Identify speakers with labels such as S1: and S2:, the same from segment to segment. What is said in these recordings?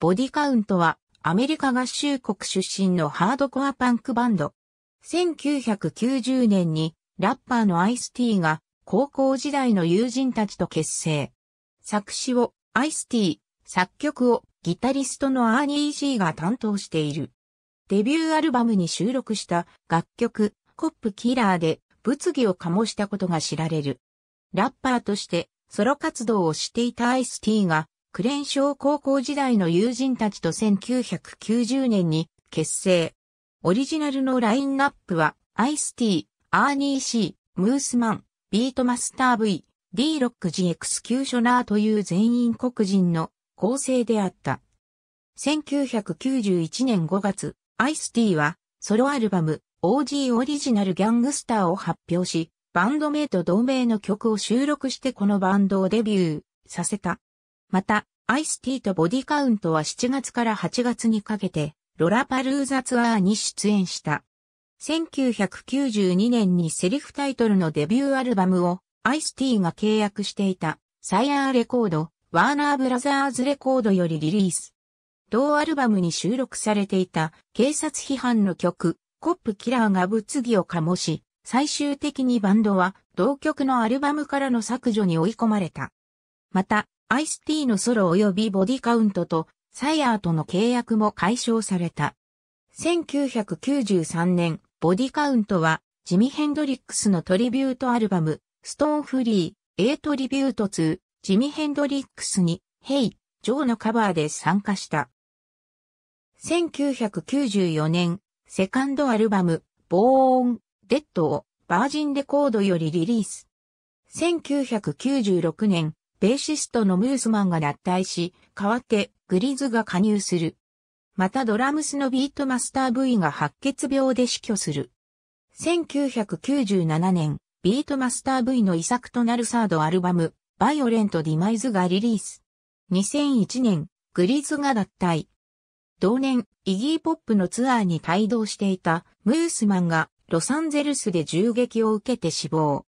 S1: ボディカウントはアメリカ合衆国出身のハードコアパンクバンド。1990年にラッパーのアイスティーが高校時代の友人たちと結成。作詞をアイスティー、作曲をギタリストのアーニー・ジーが担当している。デビューアルバムに収録した楽曲コップキラーで物議を醸したことが知られる。ラッパーとしてソロ活動をしていたアイスティーがクレンショー高校時代の友人たちと1990年に結成。オリジナルのラインナップは、アイスティー、アーニーシー、ムースマン、ビートマスター V、D ロック G エクスキューショナーという全員黒人の構成であった。1991年5月、アイスティーはソロアルバム OG オリジナルギャングスターを発表し、バンド名と同名の曲を収録してこのバンドをデビューさせた。また、アイスティーとボディカウントは7月から8月にかけて、ロラパルーザツアーに出演した。1992年にセリフタイトルのデビューアルバムをアイスティーが契約していたサイアーレコード、ワーナーブラザーズレコードよりリリース。同アルバムに収録されていた警察批判の曲、コップキラーが物議を醸し、最終的にバンドは同曲のアルバムからの削除に追い込まれた。また、アイスティーのソロ及びボディカウントとサイヤーとの契約も解消された。1993年、ボディカウントはジミ・ヘンドリックスのトリビュートアルバム、ストーンフリー、A トリビュート2、ジミ・ヘンドリックスに、ヘイ、ジョーのカバーで参加した。1994年、セカンドアルバム、ボーン、デッドをバージンレコードよりリリース。1996年、ベーシストのムースマンが脱退し、代わってグリズが加入する。またドラムスのビートマスター V が白血病で死去する。1997年、ビートマスター V の遺作となるサードアルバム、バイオレント・ディマイズがリリース。2001年、グリズが脱退。同年、イギーポップのツアーに帯同していたムースマンがロサンゼルスで銃撃を受けて死亡。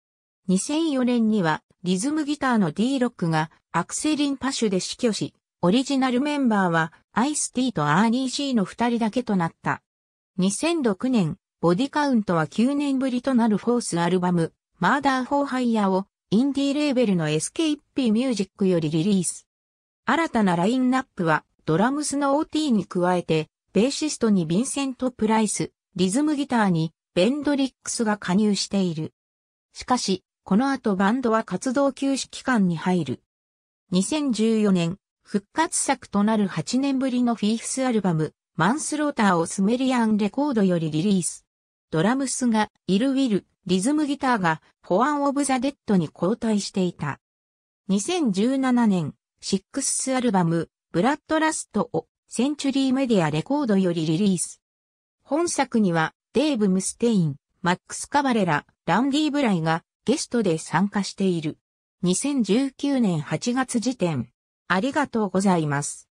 S1: 2004年にはリズムギターの D ロックがアクセリン・パシュで死去し、オリジナルメンバーはアイスーとアーニー C の二人だけとなった。2006年、ボディカウントは9年ぶりとなるフォースアルバム、マーダー・フォー・ハイヤーをインディーレーベルの s k ケ p ミュージックよりリリース。新たなラインナップは、ドラムスの OT に加えて、ベーシストにヴィンセント・プライス、リズムギターにベンドリックスが加入している。しかし、この後バンドは活動休止期間に入る。2014年、復活作となる8年ぶりのフィーフスアルバム、マンスローターをスメリアンレコードよりリリース。ドラムスが、イル・ウィル、リズムギターが、フォアン・オブ・ザ・デッドに交代していた。2017年、シックスアルバム、ブラッド・ラストを、センチュリーメディアレコードよりリリース。本作には、デーブ・ムステイン、マックス・カバレラ、ランディ・ブライがゲストで参加している。2019年8月時点。ありがとうございます。